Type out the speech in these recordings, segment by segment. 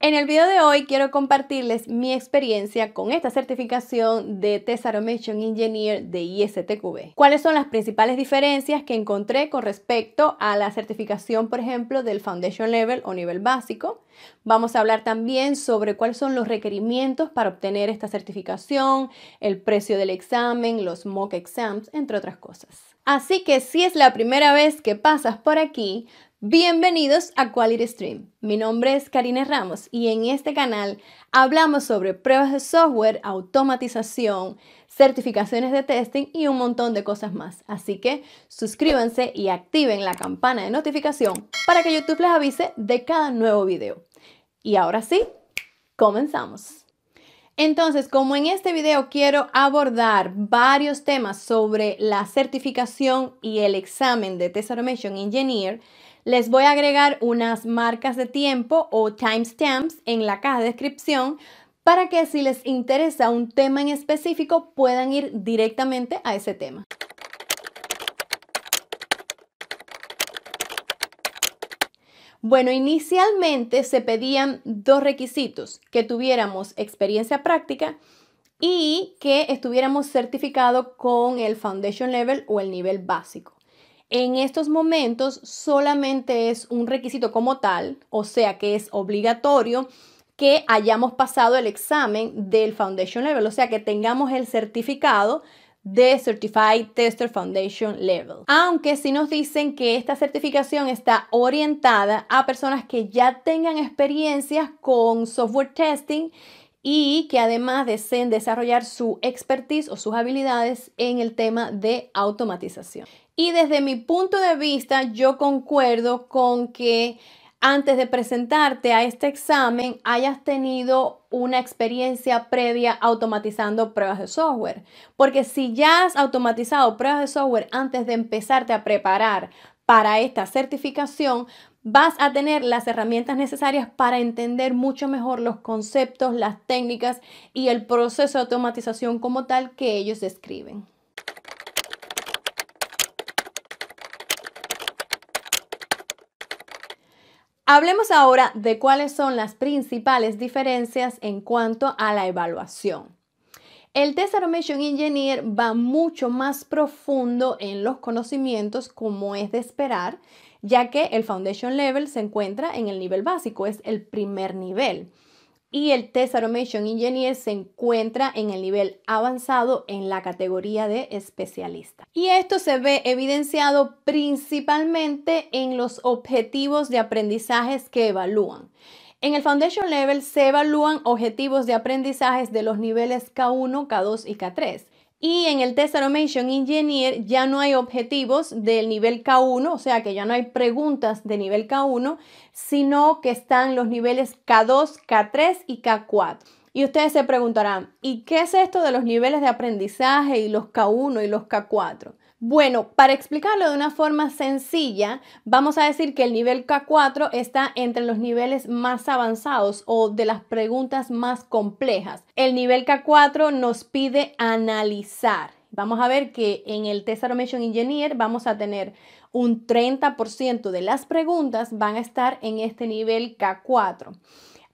En el video de hoy quiero compartirles mi experiencia con esta certificación de Test Automation Engineer de ISTQB. ¿Cuáles son las principales diferencias que encontré con respecto a la certificación, por ejemplo, del Foundation Level o nivel básico? Vamos a hablar también sobre cuáles son los requerimientos para obtener esta certificación, el precio del examen, los mock exams, entre otras cosas. Así que si es la primera vez que pasas por aquí, Bienvenidos a Quality Stream. Mi nombre es Karina Ramos y en este canal hablamos sobre pruebas de software, automatización, certificaciones de testing y un montón de cosas más. Así que suscríbanse y activen la campana de notificación para que YouTube les avise de cada nuevo video. Y ahora sí, comenzamos. Entonces, como en este video quiero abordar varios temas sobre la certificación y el examen de Test Automation Engineer, les voy a agregar unas marcas de tiempo o timestamps en la caja de descripción para que si les interesa un tema en específico puedan ir directamente a ese tema. Bueno, inicialmente se pedían dos requisitos, que tuviéramos experiencia práctica y que estuviéramos certificado con el Foundation Level o el nivel básico. En estos momentos solamente es un requisito como tal, o sea que es obligatorio que hayamos pasado el examen del Foundation Level, o sea que tengamos el certificado de Certified Tester Foundation Level. Aunque si nos dicen que esta certificación está orientada a personas que ya tengan experiencias con software testing y que además deseen desarrollar su expertise o sus habilidades en el tema de automatización. Y desde mi punto de vista, yo concuerdo con que antes de presentarte a este examen hayas tenido una experiencia previa automatizando pruebas de software. Porque si ya has automatizado pruebas de software antes de empezarte a preparar para esta certificación, vas a tener las herramientas necesarias para entender mucho mejor los conceptos, las técnicas y el proceso de automatización como tal que ellos describen. Hablemos ahora de cuáles son las principales diferencias en cuanto a la evaluación. El Test Automation Engineer va mucho más profundo en los conocimientos como es de esperar, ya que el Foundation Level se encuentra en el nivel básico, es el primer nivel y el Test Automation Engineer se encuentra en el nivel avanzado en la categoría de especialista. Y esto se ve evidenciado principalmente en los objetivos de aprendizajes que evalúan. En el Foundation Level se evalúan objetivos de aprendizajes de los niveles K1, K2 y K3. Y en el Test Automation Engineer ya no hay objetivos del nivel K1, o sea que ya no hay preguntas de nivel K1, sino que están los niveles K2, K3 y K4. Y ustedes se preguntarán, ¿y qué es esto de los niveles de aprendizaje y los K1 y los K4? Bueno, para explicarlo de una forma sencilla, vamos a decir que el nivel K4 está entre los niveles más avanzados o de las preguntas más complejas. El nivel K4 nos pide analizar. Vamos a ver que en el Test Automation Engineer vamos a tener un 30% de las preguntas van a estar en este nivel K4.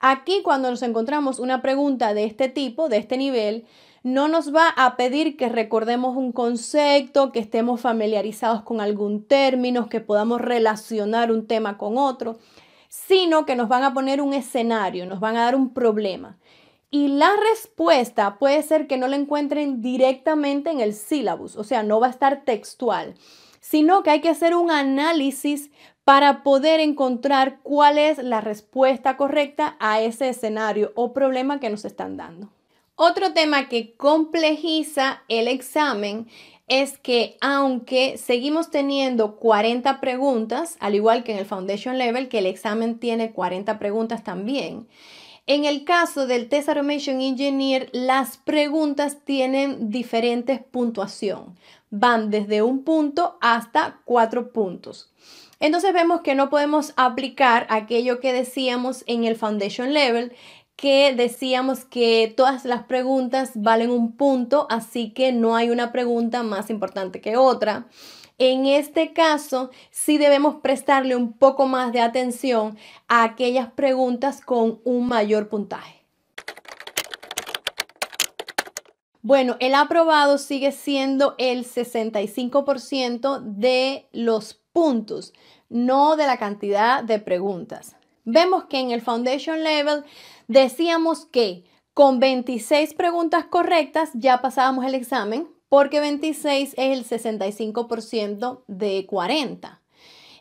Aquí cuando nos encontramos una pregunta de este tipo, de este nivel, no nos va a pedir que recordemos un concepto, que estemos familiarizados con algún término, que podamos relacionar un tema con otro, sino que nos van a poner un escenario, nos van a dar un problema. Y la respuesta puede ser que no la encuentren directamente en el sílabus, o sea, no va a estar textual, sino que hay que hacer un análisis para poder encontrar cuál es la respuesta correcta a ese escenario o problema que nos están dando. Otro tema que complejiza el examen es que aunque seguimos teniendo 40 preguntas, al igual que en el Foundation Level, que el examen tiene 40 preguntas también, en el caso del Test Automation Engineer, las preguntas tienen diferentes puntuación. Van desde un punto hasta cuatro puntos. Entonces vemos que no podemos aplicar aquello que decíamos en el Foundation Level, que decíamos que todas las preguntas valen un punto, así que no hay una pregunta más importante que otra. En este caso, sí debemos prestarle un poco más de atención a aquellas preguntas con un mayor puntaje. Bueno, el aprobado sigue siendo el 65% de los puntos, no de la cantidad de preguntas. Vemos que en el Foundation Level decíamos que con 26 preguntas correctas ya pasábamos el examen porque 26 es el 65% de 40.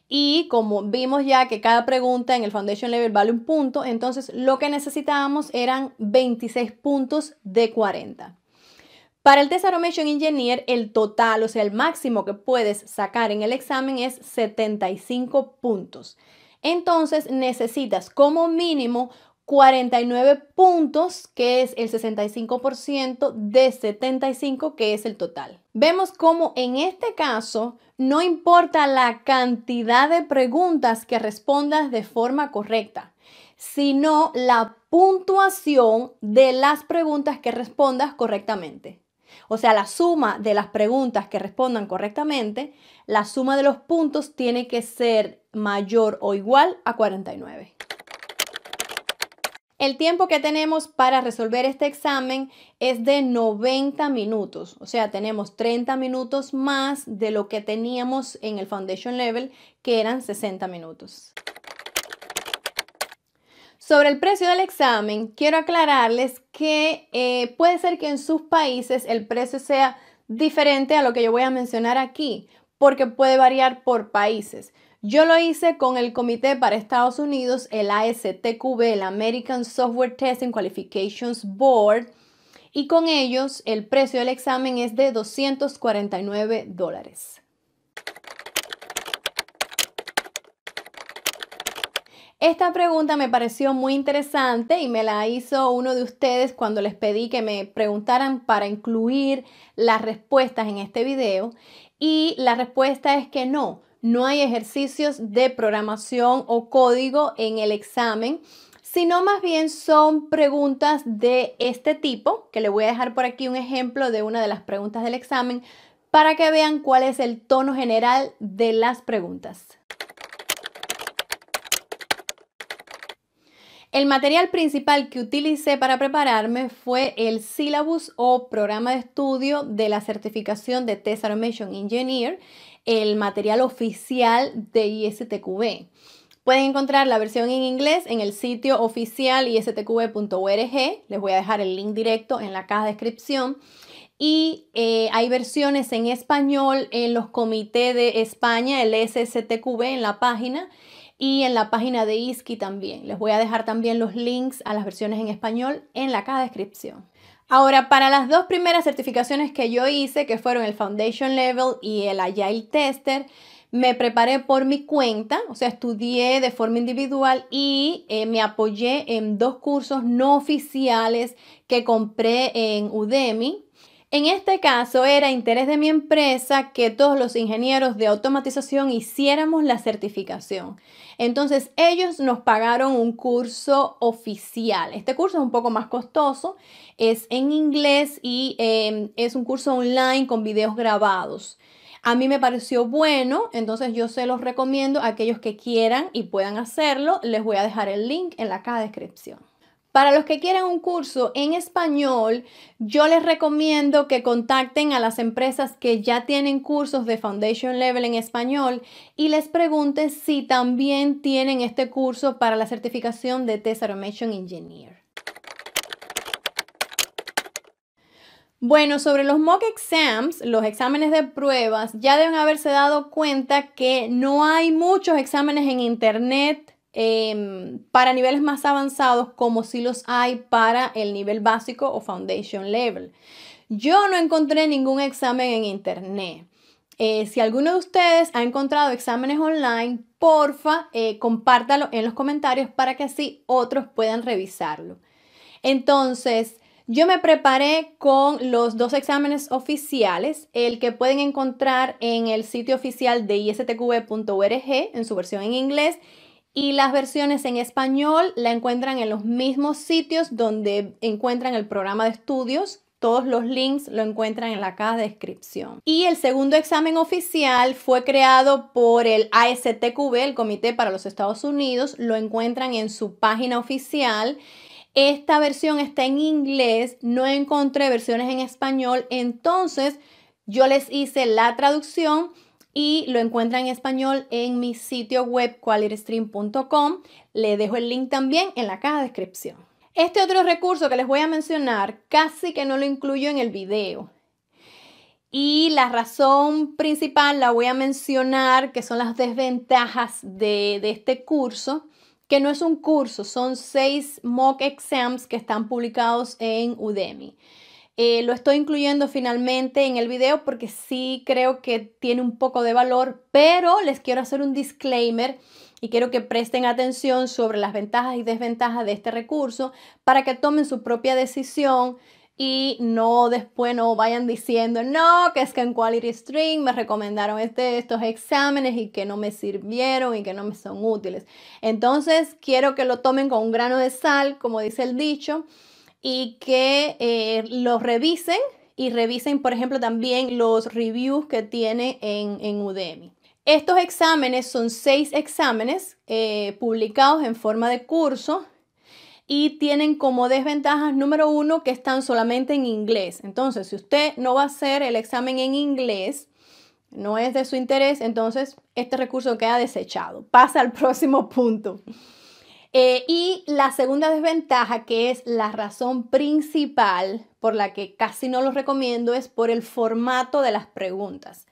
Y como vimos ya que cada pregunta en el Foundation Level vale un punto, entonces lo que necesitábamos eran 26 puntos de 40. Para el Test Automation Engineer, el total, o sea, el máximo que puedes sacar en el examen es 75 puntos. Entonces necesitas como mínimo 49 puntos, que es el 65% de 75, que es el total. Vemos cómo en este caso no importa la cantidad de preguntas que respondas de forma correcta, sino la puntuación de las preguntas que respondas correctamente. O sea, la suma de las preguntas que respondan correctamente, la suma de los puntos tiene que ser mayor o igual a 49. El tiempo que tenemos para resolver este examen es de 90 minutos, o sea, tenemos 30 minutos más de lo que teníamos en el Foundation Level, que eran 60 minutos. Sobre el precio del examen, quiero aclararles que eh, puede ser que en sus países el precio sea diferente a lo que yo voy a mencionar aquí, porque puede variar por países. Yo lo hice con el comité para Estados Unidos, el ASTQB, el American Software Testing Qualifications Board, y con ellos el precio del examen es de 249 dólares. Esta pregunta me pareció muy interesante y me la hizo uno de ustedes cuando les pedí que me preguntaran para incluir las respuestas en este video y la respuesta es que no, no hay ejercicios de programación o código en el examen, sino más bien son preguntas de este tipo, que le voy a dejar por aquí un ejemplo de una de las preguntas del examen para que vean cuál es el tono general de las preguntas. El material principal que utilicé para prepararme fue el syllabus o programa de estudio de la certificación de Test Automation Engineer, el material oficial de ISTQB. Pueden encontrar la versión en inglés en el sitio oficial istqb.org. Les voy a dejar el link directo en la caja de descripción. Y eh, hay versiones en español en los comités de España, el SSTQB, en la página y en la página de ISKI también. Les voy a dejar también los links a las versiones en español en la caja descripción. Ahora, para las dos primeras certificaciones que yo hice, que fueron el Foundation Level y el Agile Tester, me preparé por mi cuenta, o sea, estudié de forma individual y eh, me apoyé en dos cursos no oficiales que compré en Udemy en este caso era interés de mi empresa que todos los ingenieros de automatización hiciéramos la certificación. Entonces ellos nos pagaron un curso oficial. Este curso es un poco más costoso, es en inglés y em, es un curso online con videos grabados. A mí me pareció bueno, entonces yo se los recomiendo a aquellos que quieran y puedan hacerlo. Les voy a dejar el link en la caja de descripción. Para los que quieran un curso en español, yo les recomiendo que contacten a las empresas que ya tienen cursos de Foundation Level en español y les pregunten si también tienen este curso para la certificación de Test Automation Engineer. Bueno, sobre los mock exams, los exámenes de pruebas, ya deben haberse dado cuenta que no hay muchos exámenes en internet Em, para niveles más avanzados como si los hay para el nivel básico o foundation level. Yo no encontré ningún examen en internet. Eh, si alguno de ustedes ha encontrado exámenes online, porfa, eh, compártalo en los comentarios para que así otros puedan revisarlo. Entonces, yo me preparé con los dos exámenes oficiales, el que pueden encontrar en el sitio oficial de istqb.org en su versión en inglés y las versiones en español la encuentran en los mismos sitios donde encuentran el programa de estudios. Todos los links lo encuentran en la caja de descripción. Y el segundo examen oficial fue creado por el ASTQB, el Comité para los Estados Unidos. Lo encuentran en su página oficial. Esta versión está en inglés, no encontré versiones en español, entonces yo les hice la traducción y lo encuentran en español en mi sitio web qualitystream.com. Le dejo el link también en la caja de descripción. Este otro recurso que les voy a mencionar casi que no lo incluyo en el video. Y la razón principal la voy a mencionar, que son las desventajas de, de este curso, que no es un curso, son seis mock exams que están publicados en Udemy. Eh, lo estoy incluyendo finalmente en el video porque sí creo que tiene un poco de valor, pero les quiero hacer un disclaimer y quiero que presten atención sobre las ventajas y desventajas de este recurso para que tomen su propia decisión y no después no vayan diciendo, no, que es que en Quality Stream me recomendaron este, estos exámenes y que no me sirvieron y que no me son útiles. Entonces, quiero que lo tomen con un grano de sal, como dice el dicho, y que eh, los revisen y revisen, por ejemplo, también los reviews que tiene en, en Udemy. Estos exámenes son seis exámenes eh, publicados en forma de curso y tienen como desventajas número uno que están solamente en inglés. Entonces, si usted no va a hacer el examen en inglés, no es de su interés, entonces este recurso queda desechado. Pasa al próximo punto. Eh, y la segunda desventaja, que es la razón principal por la que casi no los recomiendo, es por el formato de las preguntas.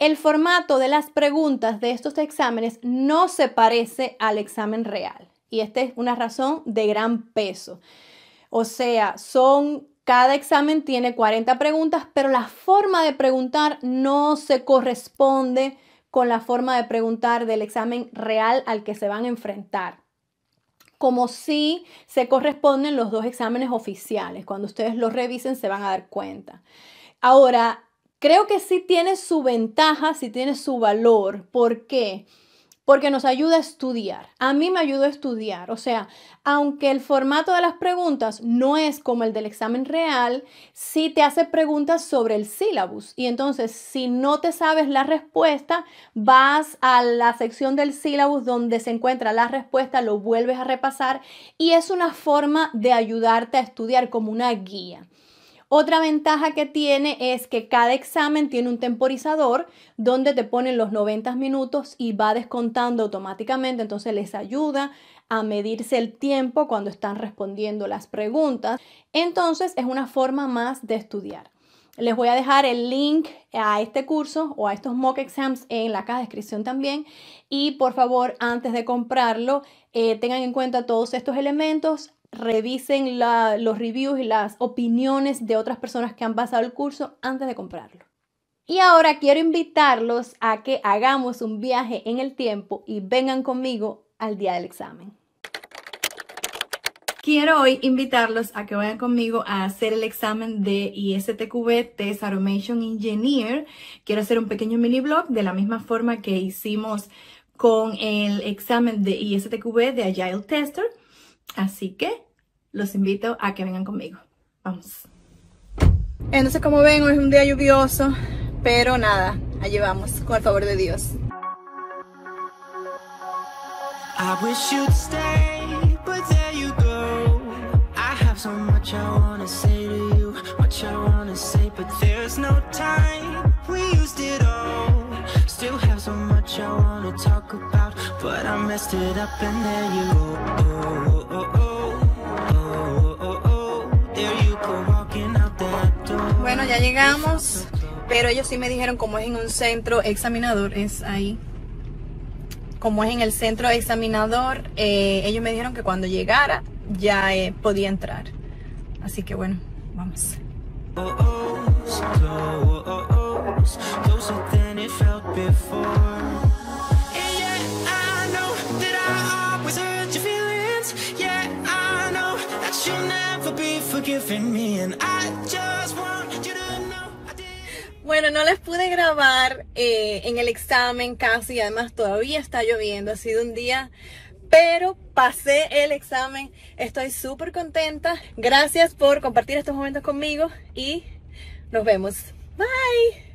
El formato de las preguntas de estos exámenes no se parece al examen real. Y esta es una razón de gran peso. O sea, son cada examen tiene 40 preguntas, pero la forma de preguntar no se corresponde con la forma de preguntar del examen real al que se van a enfrentar como si se corresponden los dos exámenes oficiales. Cuando ustedes los revisen se van a dar cuenta. Ahora, creo que sí tiene su ventaja, sí tiene su valor. ¿Por qué? porque nos ayuda a estudiar. A mí me ayudó a estudiar. O sea, aunque el formato de las preguntas no es como el del examen real, sí te hace preguntas sobre el sílabus. Y entonces, si no te sabes la respuesta, vas a la sección del sílabus donde se encuentra la respuesta, lo vuelves a repasar y es una forma de ayudarte a estudiar como una guía. Otra ventaja que tiene es que cada examen tiene un temporizador donde te ponen los 90 minutos y va descontando automáticamente, entonces les ayuda a medirse el tiempo cuando están respondiendo las preguntas. Entonces es una forma más de estudiar. Les voy a dejar el link a este curso o a estos mock exams en la caja de descripción también. Y por favor, antes de comprarlo, eh, tengan en cuenta todos estos elementos revisen los reviews y las opiniones de otras personas que han pasado el curso antes de comprarlo. Y ahora quiero invitarlos a que hagamos un viaje en el tiempo y vengan conmigo al día del examen. Quiero hoy invitarlos a que vayan conmigo a hacer el examen de ISTQB Test Automation Engineer. Quiero hacer un pequeño mini blog de la misma forma que hicimos con el examen de ISTQB de Agile Tester. Así que los invito a que vengan conmigo. Vamos. Entonces, eh, como ven, hoy es un día lluvioso, pero nada, allí vamos, con el favor de Dios. I wish you'd stay, but there you go. I have so much I wanna say to you, much I wanna say, but there's no time. We used it all. Still have so much I wanna talk about, but I messed it up and there you go. ya llegamos. Pero ellos sí me dijeron como es en un centro examinador, es ahí. Como es en el centro examinador, eh, ellos me dijeron que cuando llegara ya eh, podía entrar. Así que bueno, vamos. Bueno, no les pude grabar eh, en el examen casi, además todavía está lloviendo, ha sido un día, pero pasé el examen, estoy súper contenta. Gracias por compartir estos momentos conmigo y nos vemos. Bye.